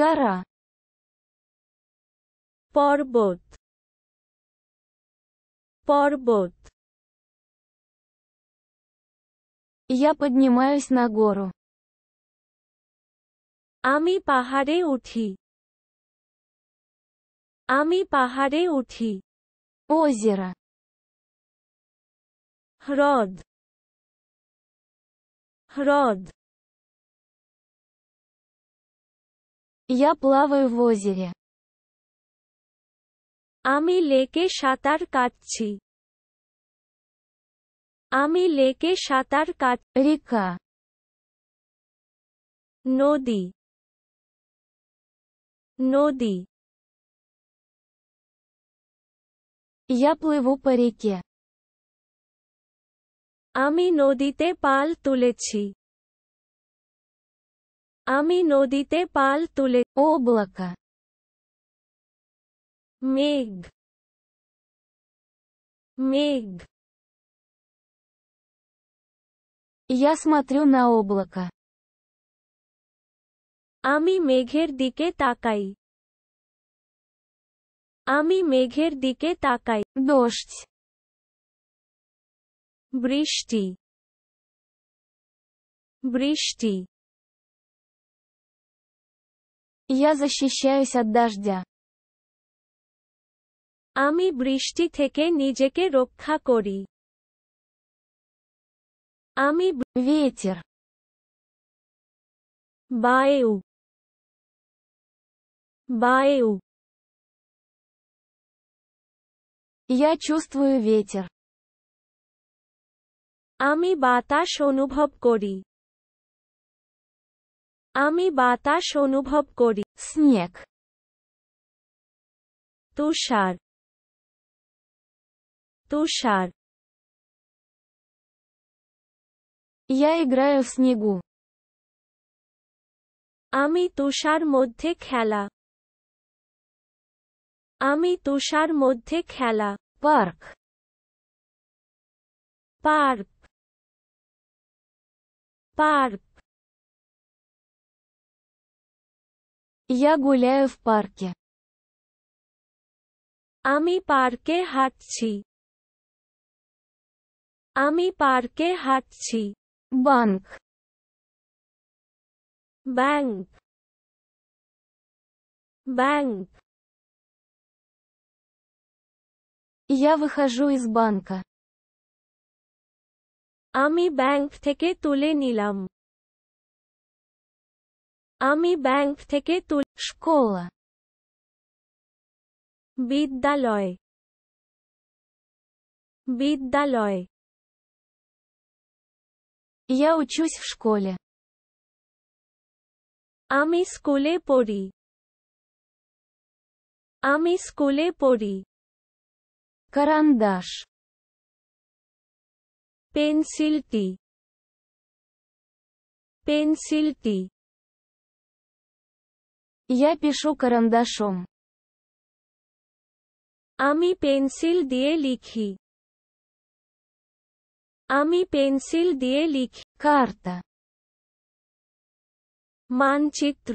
гора পর্বত পর্বত Я поднимаюсь на гору. আমি পাহাড়ে উঠি আমি পাহাড়ে উঠি озеро হ্রদ হ্রদ Я плаваю в озере. আমি লেকে সাঁতার কাটছি আমি লেকে সাঁতার কাট রেখা নদী নদী Я плыву по реке. আমি নদীতে পাল তুলেছি আমি নদীতে পাল তুলে облака মেঘ মেঘ я смотрю на облака আমি মেঘের দিকে তাকাই আমি মেঘের দিকে তাকাই дождь বৃষ্টি বৃষ্টি я защищаюсь от дождя. Ами бришти থেকে নিজেকে রক্ষা করি Ами ветер বায়ু বায়ু Я чувствую ветер Ами বাতাস অনুভব করি আমি বাতাস অনুভব করি স্নেক তুষার তুষার ইয়া ইগ্রায় স্নেগু আমি তুষার মধ্যে খেলা আমি তুষার মধ্যে খেলা পার্ক পার্ক পার্ক Я гуляю в парке. আমি পার্কে হাঁটছি আমি পার্কে হাঁটছি ব্যাংক ব্যাংক ব্যাংক Я выхожу из банка. আমি ব্যাংক থেকে তুলে নিলাম আমি ব্যাংক থেকে তুল школа বিদ্যালয় বিদ্যালয় Я учусь в школе. আমি স্কুলে পড়ি আমি স্কুলে পড়ি карандаш পেন্সিলটি পেন্সিলটি я пишу карандашом. আমি পেন্সিল দিয়ে লিখি আমি পেন্সিল দিয়ে লিখি কার্তা মানচিত্র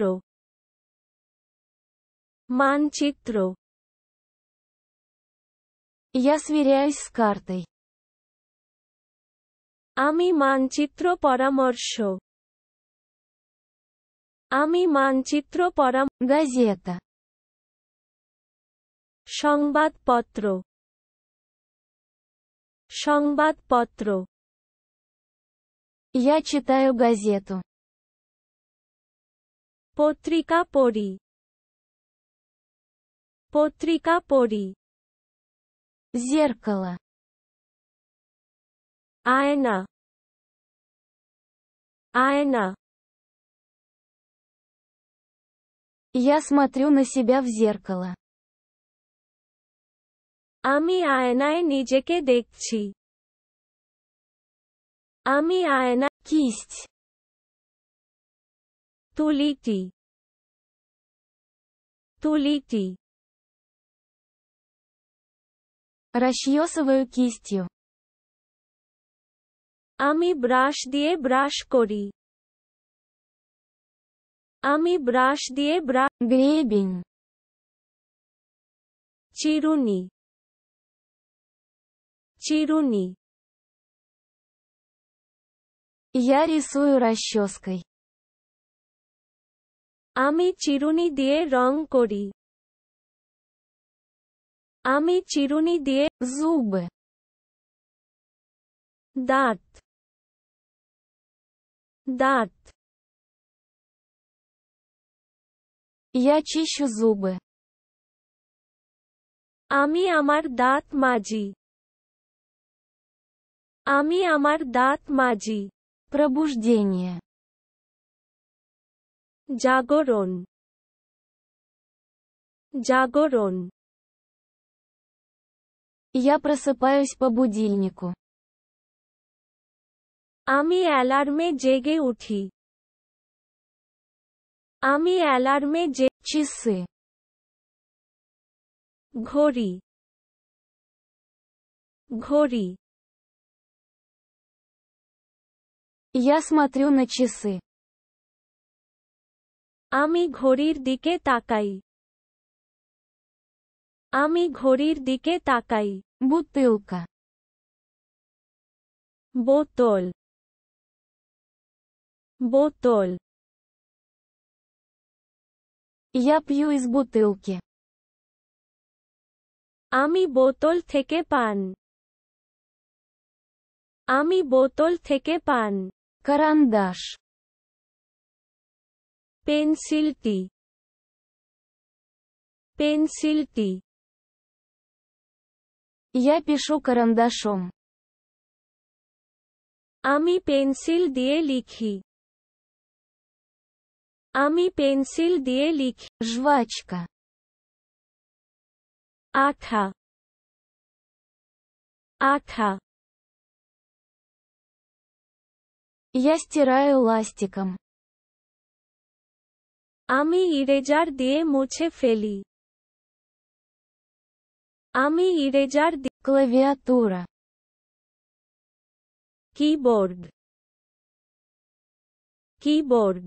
মানচিত্র Я сверяюсь с картой. আমি মানচিত্র পরামর্শ আমি মানচিত্র পরাম গাজিয়াতা সংবাদপত্র সংবাদপত্র ইয়া চিতায় গাজিয়াত পত্রিকা পড়ি পত্রিকা পড়ি зеркало আয়না আয়না Я смотрю на себя в зеркало. আমি আয়নায় নিজেকে দেখছি আমি আয়না কিস্ট তুলিটি তুলিটি расчесываю кистью আমি ব্রাশ দিয়ে ব্রাশ করি আমি ব্রাশ দিয়ে ব্রা গ্রেবিং চিরুনি চিরুনি Я рисую расческой. আমি চিরুনি দিয়ে রং করি আমি চিরুনি দিয়ে জুব দাঁত দাঁত Я чищу зубы. Ами амар дат маджи. Ами амар дат маджи. Пробуждение. Джагорон. Джагорон. Я просыпаюсь по будильнику. Ами অ্যালার্মে জেগে ути. আমি অ্যালারমে เจ ছিছি ঘোড়ি ঘোড়ি я смотрю на часы আমি ঘড়ির দিকে তাকাই আমি ঘড়ির দিকে তাকাই বোতেলকা বোতল বোতল Я пью из бутылки. আমি বোতল থেকে পান আমি বোতল থেকে পান карандаш পেন্সিলটি পেন্সিলটি Я пишу карандашом. আমি পেন্সিল দিয়ে লিখি আমি পেন্সিল দিয়ে লিখি жвачка আঠা আঠা Я стираю ластиком. আমি ইরেজার দিয়ে মুছে ফেলি আমি ইরেজার দিয়ে клавиатура keyboard keyboard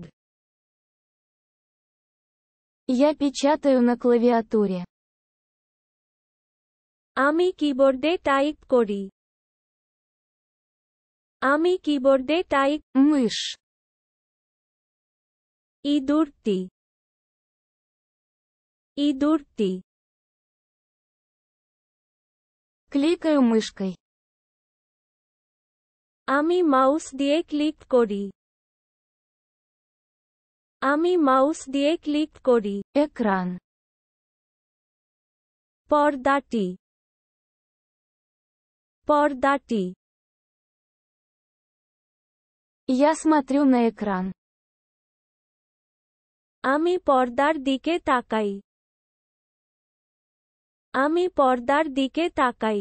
Я печатаю на клавиатуре. আমি কিবোর্ডে টাইপ করি আমি কিবোর্ডে টাইপ мышь ইঁদুরটি ইঁদুরটি Кликаю мышкой. আমি মাউস দিয়ে ক্লিক করি আমি মাউস দিয়ে ক্লিক করি একরান পর্দাটি পর্দাটি Я смотрю на আমি পর্দার দিকে তাকাই আমি পর্দার দিকে তাকাই